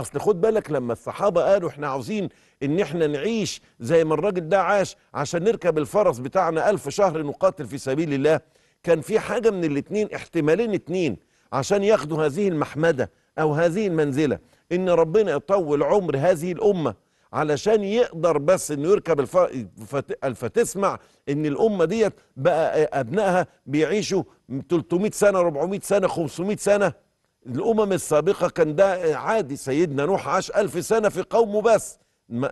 اصل خد بالك لما الصحابه قالوا احنا عاوزين ان احنا نعيش زي ما الراجل ده عاش عشان نركب الفرس بتاعنا ألف شهر نقاتل في سبيل الله كان في حاجه من الاتنين احتمالين اتنين عشان ياخدوا هذه المحمده او هذه المنزله ان ربنا يطول عمر هذه الامه علشان يقدر بس انه يركب فتسمع ان الامه ديت بقى ابنائها بيعيشوا 300 سنه 400 سنه 500 سنه الأمم السابقة كان ده عادي سيدنا نوح عاش ألف سنة في قومه بس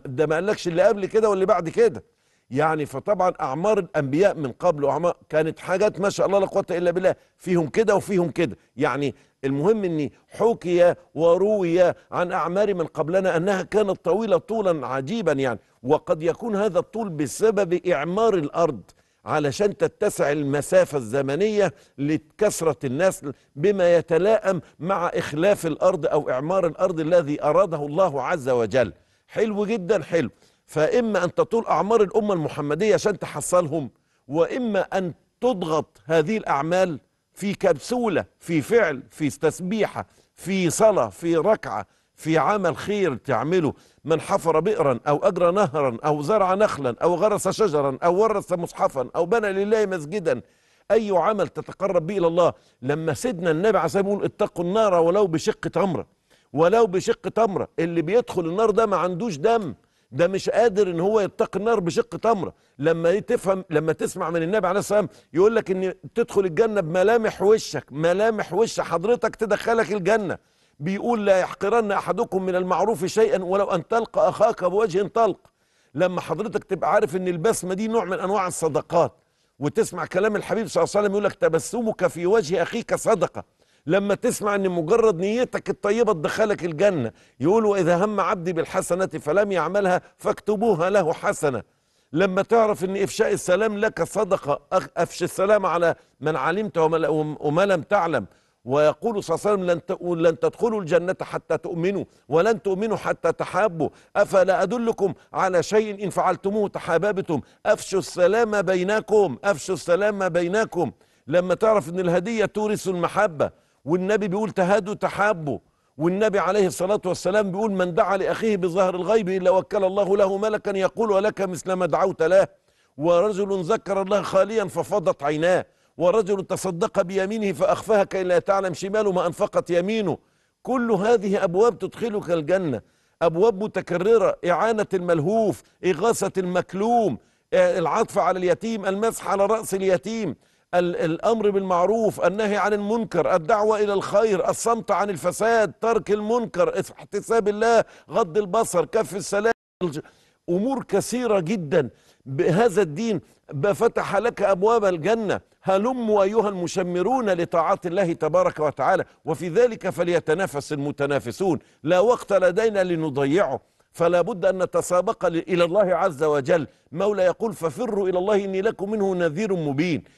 ده ما قالكش اللي قبل كده واللي بعد كده يعني فطبعا أعمار الأنبياء من قبل وأعمار كانت حاجات ما شاء الله لا قوة إلا بالله فيهم كده وفيهم كده يعني المهم أن حكي وروي عن أعمار من قبلنا أنها كانت طويلة طولا عجيبا يعني وقد يكون هذا الطول بسبب إعمار الأرض علشان تتسع المسافة الزمنية لكثرة الناس بما يتلائم مع إخلاف الأرض أو إعمار الأرض الذي أراده الله عز وجل حلو جدا حلو فإما أن تطول أعمار الأمة المحمدية عشان تحصلهم وإما أن تضغط هذه الأعمال في كبسولة في فعل في تسبيحة في صلاة في ركعة في عمل خير تعمله من حفر بئرا أو أجرى نهرا أو زرع نخلا أو غرس شجرا أو ورث مصحفا أو بنى لله مسجدا أي عمل تتقرب به إلى الله لما سيدنا النبي عليه الصلاة والسلام يقول اتقوا النار ولو بشق تمرة ولو بشق تمرة اللي بيدخل النار ده ما عندوش دم ده مش قادر ان هو يتقي النار بشق تمره لما تفهم لما تسمع من النبي عليه والسلام يقول لك ان تدخل الجنه بملامح وشك ملامح وش حضرتك تدخلك الجنه بيقول لا يحقرن احدكم من المعروف شيئا ولو ان تلقى اخاك بوجه طلق لما حضرتك تبقى عارف ان البسمه دي نوع من انواع الصدقات وتسمع كلام الحبيب صلى الله عليه وسلم يقول لك تبسمك في وجه اخيك صدقه لما تسمع ان مجرد نيتك الطيبه تدخلك الجنه يقول واذا هم عبدي بالحسنه فلم يعملها فاكتبوها له حسنه لما تعرف ان افشاء السلام لك صدقه افش السلام على من علمت وما لم تعلم ويقول صلى الله عليه وسلم لن تقول لن تدخلوا الجنة حتى تؤمنوا ولن تؤمنوا حتى تحابوا أفلا أدلكم على شيء إن فعلتموه تحاببتم أفشوا السلام بينكم أفشوا السلام بينكم لما تعرف أن الهدية تورث المحبة والنبي بيقول تهادوا تحابوا والنبي عليه الصلاة والسلام بيقول من دعا لأخيه بظهر الغيب إلا وكل الله له ملكا يقول ولك مثل ما دعوت له ورجل ذكر الله خاليا ففضت عيناه ورجل تصدق بيمينه فأخفها كي لا تعلم شماله ما أنفقت يمينه كل هذه أبواب تدخلك الجنة أبواب متكررة إعانة الملهوف إغاثة المكلوم آه، العطف على اليتيم المسح على رأس اليتيم الأمر بالمعروف النهي عن المنكر الدعوة إلى الخير الصمت عن الفساد ترك المنكر احتساب الله غض البصر كف السلام أمور كثيرة جدا بهذا الدين فتح لك أبواب الجنة هلموا أيها المشمرون لطاعات الله تبارك وتعالى وفي ذلك فليتنافس المتنافسون لا وقت لدينا لنضيعه فلا بد أن نتسابق إلى الله عز وجل مولى يقول ففروا إلى الله إني لكم منه نذير مبين